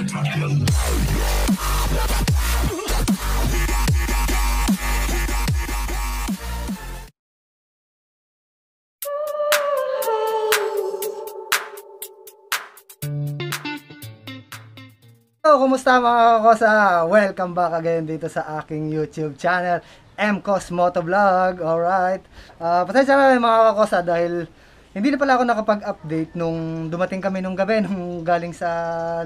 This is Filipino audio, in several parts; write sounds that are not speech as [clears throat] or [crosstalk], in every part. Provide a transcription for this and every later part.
So, kumusta mga kakosa? Welcome back again dito sa aking YouTube channel, MCOS Motovlog. Alright. Uh, pasensya na mga kakosa dahil hindi na pala ako nakapag-update nung dumating kami nung gabi, nung galing sa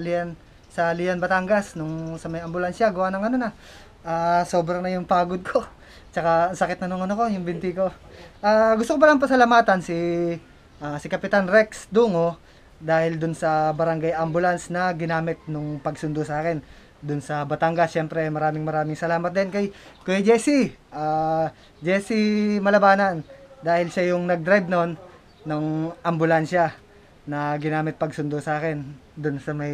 Lian sa Lian, Batangas nung sa may ambulansya gawa ng ano na uh, sobrang na yung pagod ko [laughs] tsaka sakit na nung ano ko yung binti ko uh, gusto ko palang pasalamatan si uh, si Kapitan Rex Dungo dahil dun sa barangay ambulance na ginamit nung pagsundo sa akin dun sa Batangas. Siyempre, maraming maraming salamat din kay Kuya Jesse. Uh, Jesse Malabanan. Dahil siya yung nag-drive noon ng ambulansya na ginamit pagsundo sa akin dun sa may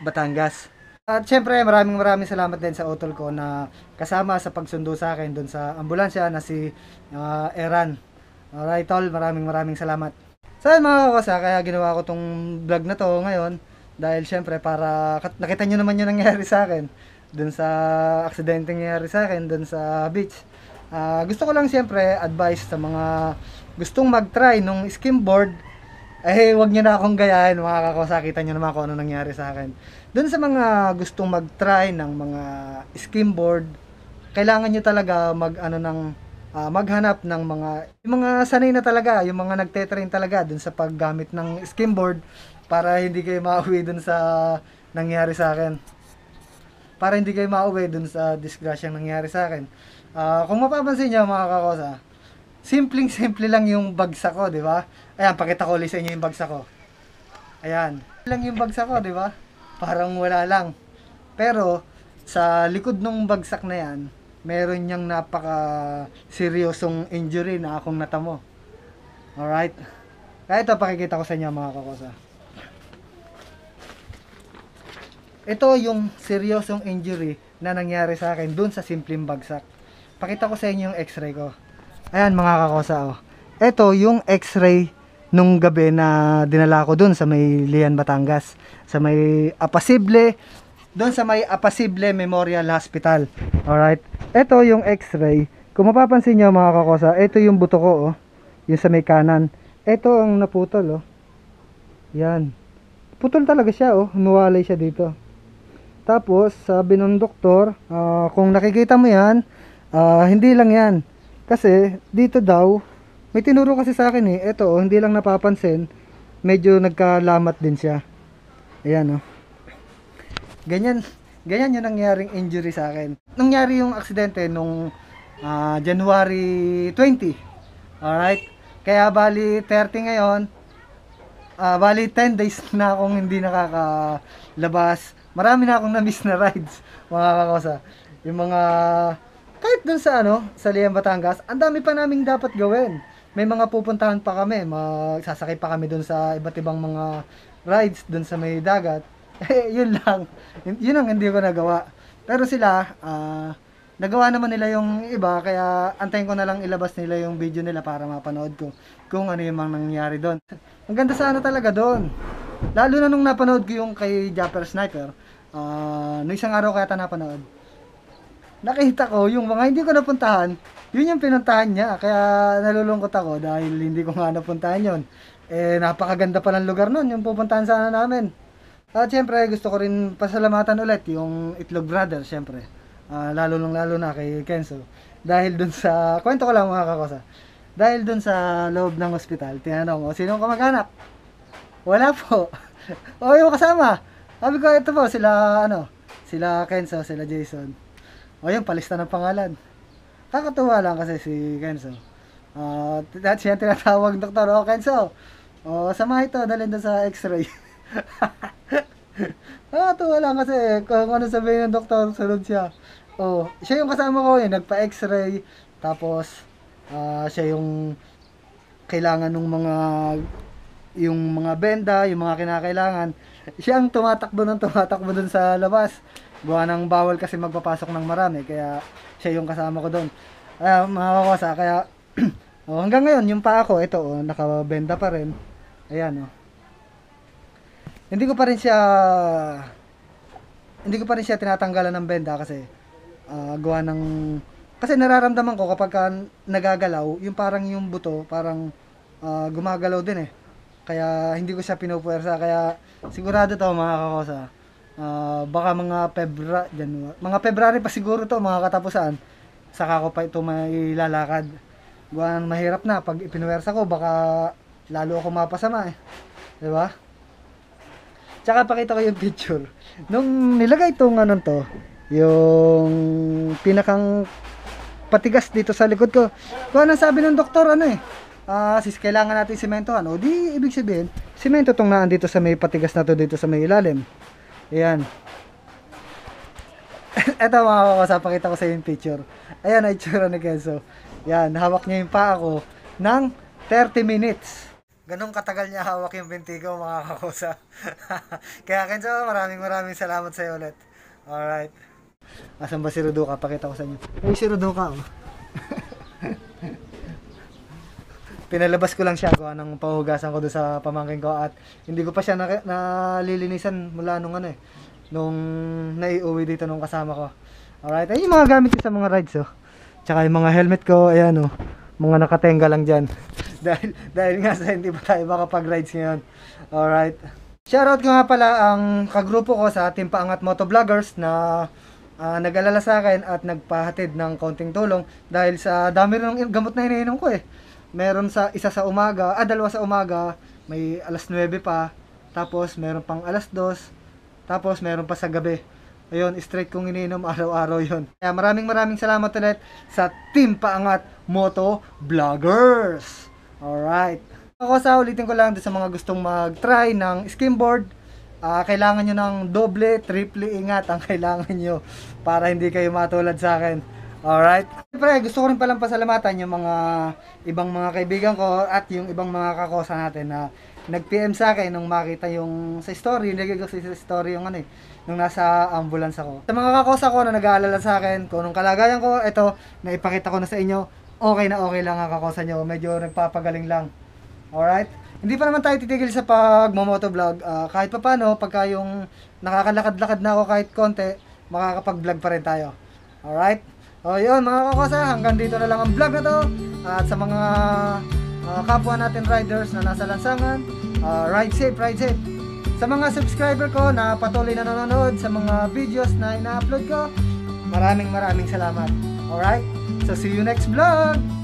Batangas. At syempre, maraming maraming salamat din sa utol ko na kasama sa pagsundo sa akin doon sa ambulansya na si uh, Eran. Alright, tol, maraming maraming salamat. Sa mga kakasa, kaya ginawa ko tong vlog na to ngayon dahil syempre para nakita nyo naman yung nangyari sa akin doon sa aksidente nangyari sa akin doon sa beach. Uh, gusto ko lang syempre advice sa mga gustong mag-try nung skimboard eh, wag niyo na akong gayahin, mga kakawasakitan niyo naman kung ano nangyari sa akin. Doon sa mga gustong mag-try ng mga skimboard, kailangan niyo talaga mag ano ng uh, maghanap ng mga yung mga sanay na talaga, yung mga nagte-train talaga dun sa paggamit ng skimboard para hindi kayo mauwi dun sa nangyari sa akin. Para hindi kayo mauwi dun sa disgrasyang nangyari sa akin. Uh, kung mapapansin niyo mga kakosa, simpleng-simple lang yung bagsak ko, di ba? Ayan, pakita ko ulit sa inyo yung bagsak ko. Ayan. Lang yung bagsak ko, di ba? Parang wala lang. Pero, sa likod nung bagsak na yan, meron niyang napaka seryosong injury na akong natamo. Alright? Kaya ito, pakikita ko sa inyo mga kakosa. Ito yung seryosong injury na nangyari sa akin dun sa simpleng bagsak. Pakita ko sa inyo yung x-ray ko. Ayan mga kakosa oh. Ito yung x-ray nung gabi na dinala ko dun sa may Lian Batangas. Sa may Apasible. Doon sa may Apasible Memorial Hospital. Alright. Ito yung x-ray. Kung mapapansin nyo mga kakosa, ito yung buto ko oh. Yung sa may kanan. Ito ang naputol oh. Yan. Putol talaga siya oh. Nuwalay siya dito. Tapos sabi ng doktor, uh, kung nakikita mo yan, uh, hindi lang yan kasi, dito daw, may tinuro kasi sa akin eh. Ito, oh, hindi lang napapansin. Medyo nagkalamat din siya. Ayan, oh. Ganyan, ganyan yung nangyaring injury sa akin. Nangyari yung aksidente nung uh, January 20. Alright? Kaya bali 30 ngayon. Uh, bali 10 days [laughs] na akong hindi nakakalabas. Marami na akong na-miss na rides, [laughs] mga kakosa. Yung mga kahit dun sa ano, sa Liam Batangas, ang dami pa naming dapat gawin. May mga pupuntahan pa kami, magsasakay pa kami dun sa iba't ibang mga rides dun sa may dagat. [laughs] Eh, yun lang. Yun ang hindi ko nagawa. Pero sila, uh, nagawa naman nila yung iba kaya antayin ko na lang ilabas nila yung video nila para mapanood ko kung ano yung mga nangyari doon. Ang ganda sana ano talaga doon. Lalo na nung napanood ko yung kay Japper Sniper. Uh, nung isang araw kaya napanood nakita ko yung mga hindi ko napuntahan, yun yung pinuntahan niya. Kaya nalulungkot ako dahil hindi ko nga napuntahan yon. Eh, napakaganda pa ng lugar nun, yung pupuntahan sana namin. At syempre, gusto ko rin pasalamatan ulit yung Itlog Brothers, syempre. Uh, lalo nung lalo na kay Kenzo. Dahil dun sa, kwento ko lang mga kakosa. Dahil dun sa loob ng ospital, tinanong, o sino kamag-anak? Wala po. [laughs] o yung kasama. Sabi ko, ito po, sila, ano, sila Kenzo, sila Jason. O yun, palista ng pangalan. Kakatuwa lang kasi si Kenzo. Uh, at siya tinatawag doktor, o oh, Kenzo, o oh, sama ito, dalhin doon sa x-ray. Nakakatuwa [laughs] lang kasi kung ano sabihin ng doktor, sunod siya. O, oh, siya yung kasama ko yun, nagpa-x-ray, tapos uh, siya yung kailangan ng mga yung mga benda, yung mga kinakailangan, siya ang tumatakbo ng tumatakbo dun sa labas. Buha nang bawal kasi magpapasok ng marami, kaya siya yung kasama ko doon. Ah, mga kakwasa, kaya [clears throat] oh, hanggang ngayon, yung pa ako, ito, oh, nakabenta pa rin. Ayan, oh. Hindi ko pa rin siya hindi ko pa rin siya tinatanggalan ng benda kasi uh, gawa ng kasi nararamdaman ko kapag ka nagagalaw, yung parang yung buto, parang uh, gumagalaw din eh. Kaya hindi ko siya pinupuwersa. Kaya sigurado to mga kakosa. Uh, baka mga Febra, January. Mga February pa siguro to, mga katapusan. Saka ko pa ito may lalakad. Guwan mahirap na. Pag ipinuwersa ko, baka lalo ako mapasama eh. Di ba? Tsaka pakita ko yung picture. Nung nilagay itong ano to, yung pinakang patigas dito sa likod ko. Kung ano sabi ng doktor, ano eh, uh, sis, kailangan natin simentohan. O di, ibig sabihin, simento itong naan dito sa may patigas na to dito sa may ilalim. Ayan. Ito [laughs] mga kakasa, pakita ko sa inyo yung picture. Ayan ang itsura ni Kenzo. Ayan, hawak niya yung paa ko ng 30 minutes. Ganong katagal niya hawak yung binti ko mga kakusa. [laughs] Kaya Kenzo, maraming maraming salamat sa iyo ulit. Alright. Asan ba si Ruduka? Pakita ko sa inyo. Ay, si Ruduka. Oh. pinalabas ko lang siya gawa ng pauhugasan ko doon sa pamangkin ko at hindi ko pa siya na, nalilinisan mula nung ano eh nung naiuwi dito nung kasama ko alright ayun yung mga gamit ko sa mga rides oh tsaka yung mga helmet ko ayan oh mga nakatenga lang dyan [laughs] dahil, dahil nga sa hindi pa tayo makapag-rides ngayon alright shoutout ko nga pala ang kagrupo ko sa ating paangat motovloggers na uh, nag-alala sa akin at nagpahatid ng konting tulong dahil sa dami ng gamot na hinihinom ko eh meron sa isa sa umaga, ah dalawa sa umaga, may alas 9 pa, tapos meron pang alas 2, tapos meron pa sa gabi. Ayun, straight kong ininom [laughs] araw-araw yon. Kaya maraming maraming salamat ulit sa Team Paangat Moto Vloggers. Alright. Ako sa ulitin ko lang sa mga gustong mag-try ng skimboard. Uh, kailangan nyo ng doble, triple ingat ang [laughs] kailangan nyo para hindi kayo matulad sa akin. Alright. Siyempre, gusto ko rin palang pasalamatan yung mga ibang mga kaibigan ko at yung ibang mga kakosa natin na nag-PM sa akin nung makita yung sa story, yung nagigil sa story yung ano eh, nung nasa ambulance ako. Sa mga kakosa ko na nag-aalala sa akin, kung anong kalagayan ko, ito, naipakita ko na sa inyo, okay na okay lang ang kakosa nyo, medyo nagpapagaling lang. Alright? Hindi pa naman tayo titigil sa pag-motovlog. Uh, ah, kahit pa paano, pagka yung nakakalakad-lakad na ako kahit konti, makakapag-vlog pa rin tayo. Alright? O oh, yun mga kakosa, hanggang dito na lang ang vlog na to. At sa mga uh, kapwa natin riders na nasa lansangan, uh, ride safe, ride safe. Sa mga subscriber ko na patuloy na nanonood sa mga videos na ina-upload ko, maraming maraming salamat. Alright? So see you next vlog!